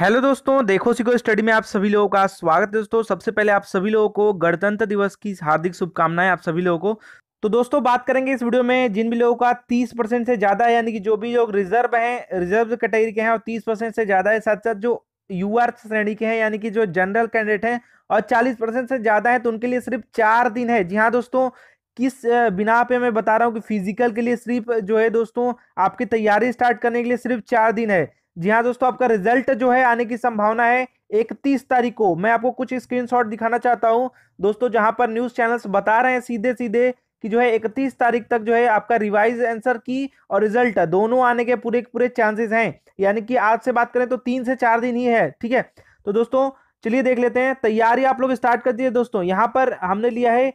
hello दोस्तों देखो सीखो स्टडी में आप सभी लोगों का स्वागत है दोस्तों सबसे पहले आप सभी लोगों को गणतंत्र दिवस की हार्दिक शुभकामनाएं आप सभी लोगों को तो दोस्तों बात करेंगे इस वीडियो में जिन भी लोगों का 30 परसेंट से ज़्यादा है यानी कि जो भी लोग रिजर्व हैं रिजर्व कैटेगरी के हैं और तीस परसेंट से ज़्यादा है साथ साथ जो यू श्रेणी के हैं यानी कि जो जनरल कैंडिडेट हैं और चालीस परसेंट से ज़्यादा है तो उनके लिए सिर्फ चार दिन है जी हाँ दोस्तों किस बिना पे मैं बता रहा हूँ कि फिजिकल के लिए सिर्फ जो है दोस्तों आपकी तैयारी स्टार्ट करने के लिए सिर्फ चार दिन है जी हाँ दोस्तों आपका रिजल्ट जो है आने की संभावना है इकतीस तारीख को मैं आपको कुछ स्क्रीनशॉट दिखाना चाहता हूँ दोस्तों जहां पर न्यूज चैनल्स बता रहे हैं सीधे सीधे कि जो है इकतीस तारीख तक जो है आपका रिवाइज आंसर की और रिजल्ट दोनों आने के पूरे के पूरे चांसेस हैं यानी कि आज से बात करें तो तीन से चार दिन ही है ठीक है तो दोस्तों चलिए देख लेते हैं तैयारी आप लोग स्टार्ट कर दिए दोस्तों यहाँ पर हमने लिया है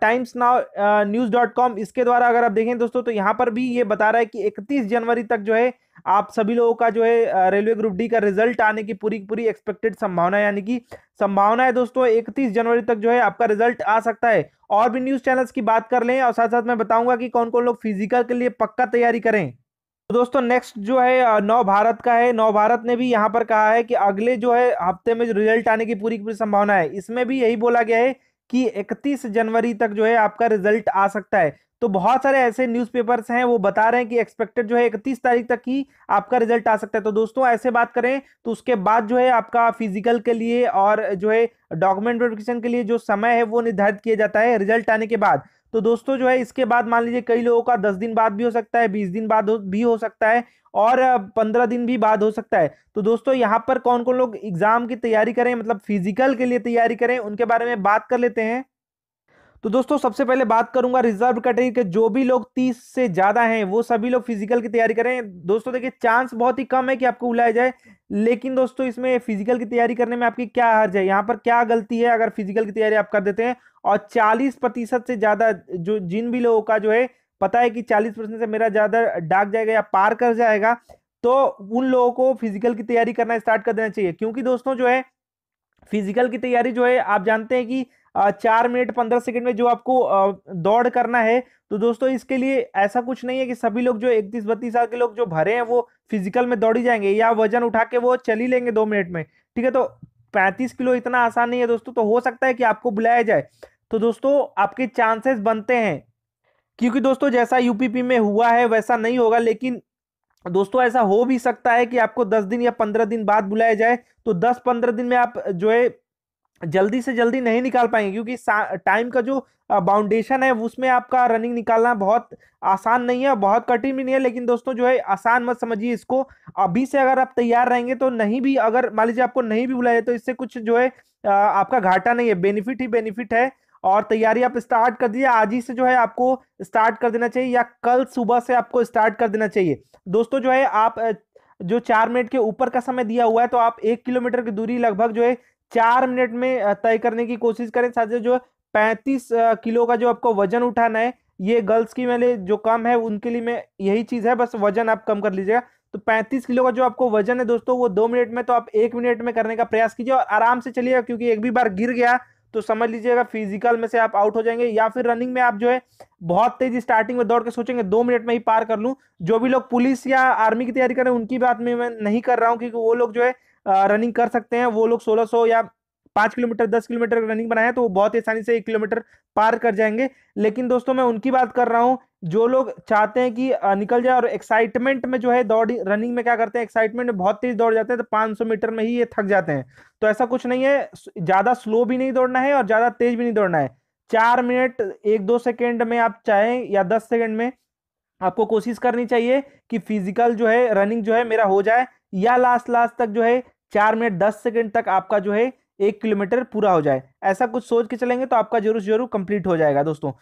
Times Now news dot com इसके द्वारा अगर आप देखें दोस्तों तो यहाँ पर भी ये बता रहा है कि इकतीस जनवरी तक जो है आप सभी लोगों का जो है रेलवे ग्रुप डी का रिजल्ट आने की पूरी पूरी एक्सपेक्टेड संभावना यानी कि संभावना है दोस्तों इकतीस जनवरी तक जो है आपका रिजल्ट आ सकता है और भी न्यूज चैनल्स की बात कर लें और साथ साथ मैं बताऊंगा कि कौन कौन लोग फिजिकल के लिए पक्का तैयारी करें तो दोस्तों नेक्स्ट जो है नव भारत का है नव भारत ने भी यहाँ पर कहा है कि अगले जो है हफ्ते में रिजल्ट आने की पूरी पूरी संभावना है इसमें भी यही बोला गया है कि 31 जनवरी तक जो है आपका रिजल्ट आ सकता है तो बहुत सारे ऐसे न्यूज़पेपर्स हैं वो बता रहे हैं कि एक्सपेक्टेड जो है इकतीस तारीख तक ही आपका रिजल्ट आ सकता है तो दोस्तों ऐसे बात करें तो उसके बाद जो है आपका फिजिकल के लिए और जो है डॉक्यूमेंट वेरिफिकेशन के लिए जो समय है वो निर्धारित किया जाता है रिजल्ट आने के बाद तो दोस्तों जो है इसके बाद मान लीजिए कई लोगों का दस दिन बाद भी हो सकता है बीस दिन बाद भी हो सकता है और पंद्रह दिन भी बाद हो सकता है तो दोस्तों यहाँ पर कौन कौन लोग एग्जाम की तैयारी करें मतलब फिजिकल के लिए तैयारी करें उनके बारे में बात कर लेते हैं तो दोस्तों सबसे पहले बात करूंगा रिजर्व कैटेगरी के जो भी लोग 30 से ज्यादा हैं वो सभी लोग फिजिकल की तैयारी करें दोस्तों देखिए चांस बहुत ही कम है कि आपको बुलाया जाए लेकिन दोस्तों इसमें फिजिकल की तैयारी करने में आपकी क्या हर्ज है यहाँ पर क्या गलती है अगर फिजिकल की तैयारी आप कर देते हैं और चालीस प्रतिशत से ज्यादा जो जिन भी लोगों का जो है पता है कि चालीस से मेरा ज्यादा डाक जाएगा या पार कर जाएगा तो उन लोगों को फिजिकल की तैयारी करना स्टार्ट कर देना चाहिए क्योंकि दोस्तों जो है फिजिकल की तैयारी जो है आप जानते हैं कि चार मिनट पंद्रह सेकंड में जो आपको दौड़ करना है तो दोस्तों इसके लिए ऐसा कुछ नहीं है कि सभी लोग जो इकतीस बत्तीस साल के लोग जो भरे हैं वो फिजिकल में दौड़ी जाएंगे या वजन उठा के वो चली लेंगे दो मिनट में ठीक है तो पैंतीस किलो इतना आसान नहीं है दोस्तों तो हो सकता है कि आपको बुलाया जाए तो दोस्तों आपके चांसेस बनते हैं क्योंकि दोस्तों जैसा यूपीपी में हुआ है वैसा नहीं होगा लेकिन दोस्तों ऐसा हो भी सकता है कि आपको दस दिन या पंद्रह दिन बाद बुलाया जाए तो दस पंद्रह दिन में आप जो है जल्दी से जल्दी नहीं निकाल पाएंगे क्योंकि टाइम का जो बाउंडेशन है उसमें आपका रनिंग निकालना बहुत आसान नहीं है बहुत कठिन भी नहीं है लेकिन दोस्तों जो है आसान मत समझिए इसको अभी से अगर आप तैयार रहेंगे तो नहीं भी अगर मान लीजिए आपको नहीं भी बुलाया तो इससे कुछ जो है आपका घाटा नहीं है बेनिफिट ही बेनिफिट है और तैयारी आप स्टार्ट कर दीजिए आज ही से जो है आपको स्टार्ट कर देना चाहिए या कल सुबह से आपको स्टार्ट कर देना चाहिए दोस्तों जो है आप जो चार मिनट के ऊपर का समय दिया हुआ है तो आप एक किलोमीटर की दूरी लगभग जो है चार मिनट में तय करने की कोशिश करें साथ ही जो पैंतीस किलो का जो आपको वजन उठाना है ये गर्ल्स की मेले जो कम है उनके लिए मैं यही चीज़ है बस वजन आप कम कर लीजिएगा तो पैंतीस किलो का जो आपको वजन है दोस्तों वो दो मिनट में तो आप एक मिनट में करने का प्रयास कीजिए और आराम से चलिएगा क्योंकि एक भी बार गिर गया तो समझ लीजिएगा फिजिकल में से आप आउट हो जाएंगे या फिर रनिंग में आप जो है बहुत तेजी स्टार्टिंग में दौड़ के सोचेंगे दो मिनट में ही पार कर लूँ जो भी लोग पुलिस या आर्मी की तैयारी करें उनकी बात में मैं नहीं कर रहा हूँ क्योंकि वो लोग जो है रनिंग कर सकते हैं वो लोग 1600 या पाँच किलोमीटर दस किलोमीटर रनिंग बनाया तो वो बहुत आसानी से एक किलोमीटर पार कर जाएंगे लेकिन दोस्तों मैं उनकी बात कर रहा हूँ जो लोग चाहते हैं कि निकल जाए और एक्साइटमेंट में जो है दौड़ रनिंग में क्या करते हैं एक्साइटमेंट में बहुत तेज दौड़ जाते हैं तो 500 मीटर में ही ये थक जाते हैं तो ऐसा कुछ नहीं है ज़्यादा स्लो भी नहीं दौड़ना है और ज़्यादा तेज भी नहीं दौड़ना है चार मिनट एक दो सेकेंड में आप चाहें या दस सेकेंड में आपको कोशिश करनी चाहिए कि फिजिकल जो है रनिंग जो है मेरा हो जाए या लास्ट लास्ट तक जो है चार मिनट दस सेकेंड तक आपका जो है एक किलोमीटर पूरा हो जाए ऐसा कुछ सोच के चलेंगे तो आपका जरूर जरूर कंप्लीट हो जाएगा दोस्तों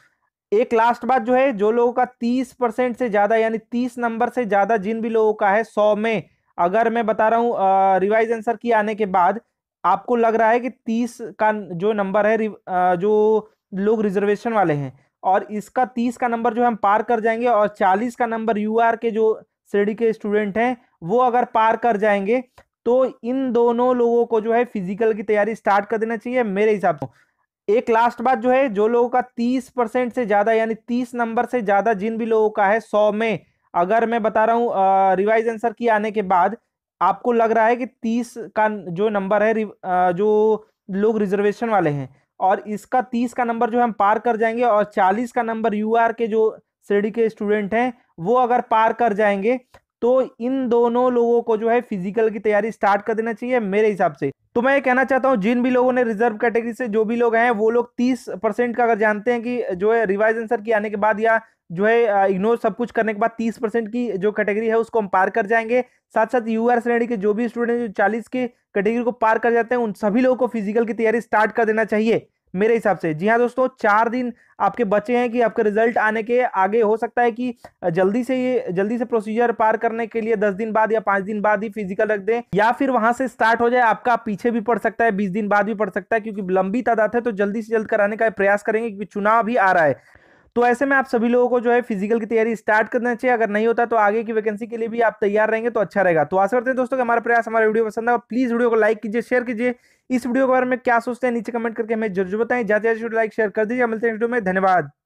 एक लास्ट बात जो है जो लोगों का तीस परसेंट से ज़्यादा यानी तीस नंबर से ज़्यादा जिन भी लोगों का है सौ में अगर मैं बता रहा हूँ रिवाइज आंसर की आने के बाद आपको लग रहा है कि तीस का जो नंबर है आ, जो लोग रिजर्वेशन वाले हैं और इसका तीस का नंबर जो है हम पार कर जाएंगे और चालीस का नंबर यूआर के जो श्रेणी के स्टूडेंट हैं वो अगर पार कर जाएंगे तो इन दोनों लोगों को जो है फिजिकल की तैयारी स्टार्ट कर देना चाहिए मेरे हिसाब से एक लास्ट बात जो है जो लोगों का तीस परसेंट से ज़्यादा यानी तीस नंबर से ज़्यादा जिन भी लोगों का है सौ में अगर मैं बता रहा हूँ रिवाइज आंसर की आने के बाद आपको लग रहा है कि तीस का जो नंबर है आ, जो लोग रिजर्वेशन वाले हैं और इसका तीस का नंबर जो हम पार कर जाएंगे और चालीस का नंबर यूआर के जो श्रेणी के स्टूडेंट हैं वो अगर पार कर जाएंगे तो इन दोनों लोगों को जो है फिजिकल की तैयारी स्टार्ट कर देना चाहिए मेरे हिसाब से तो मैं ये कहना चाहता हूँ जिन भी लोगों ने रिजर्व कैटेगरी से जो भी लोग हैं वो लोग तीस परसेंट का अगर जानते हैं कि जो है रिवाइज आंसर की आने के बाद या जो है इग्नोर सब कुछ करने के बाद तीस परसेंट की जो कैटेगरी है उसको हम पार कर जाएंगे साथ साथ यू आर श्रेणी के जो भी स्टूडेंट जो चालीस की कैटेगरी को पार कर जाते हैं उन सभी लोगों को फिजिकल की तैयारी स्टार्ट कर देना चाहिए मेरे हिसाब से जी हाँ दोस्तों चार दिन आपके बचे हैं कि आपके रिजल्ट आने के आगे हो सकता है कि जल्दी से ये जल्दी से प्रोसीजर पार करने के लिए दस दिन बाद या पांच दिन बाद ही फिजिकल रख दें या फिर वहां से स्टार्ट हो जाए आपका पीछे भी पड़ सकता है बीस दिन बाद भी पड़ सकता है क्योंकि लंबी तादाद है तो जल्दी से जल्द कराने का प्रयास करेंगे क्योंकि चुनाव भी आ रहा है तो ऐसे में आप सभी लोगों को जो है फिजिकल की तैयारी स्टार्ट करना चाहिए अगर नहीं होता तो आगे की वैकेंसी के लिए भी आप तैयार रहेंगे तो अच्छा रहेगा तो आशा करते हैं दोस्तों हमारा प्रयास हमारा वीडियो पसंद आया प्लीज वीडियो को लाइक कीजिए शेयर कीजिए इस वीडियो के बारे में क्या सोचते हैं नीचे कमेंट करके हमें जरूर बताएं जाते लाइक शेयर कर दीजिए मिलते हैं वीडियो में धन्यवाद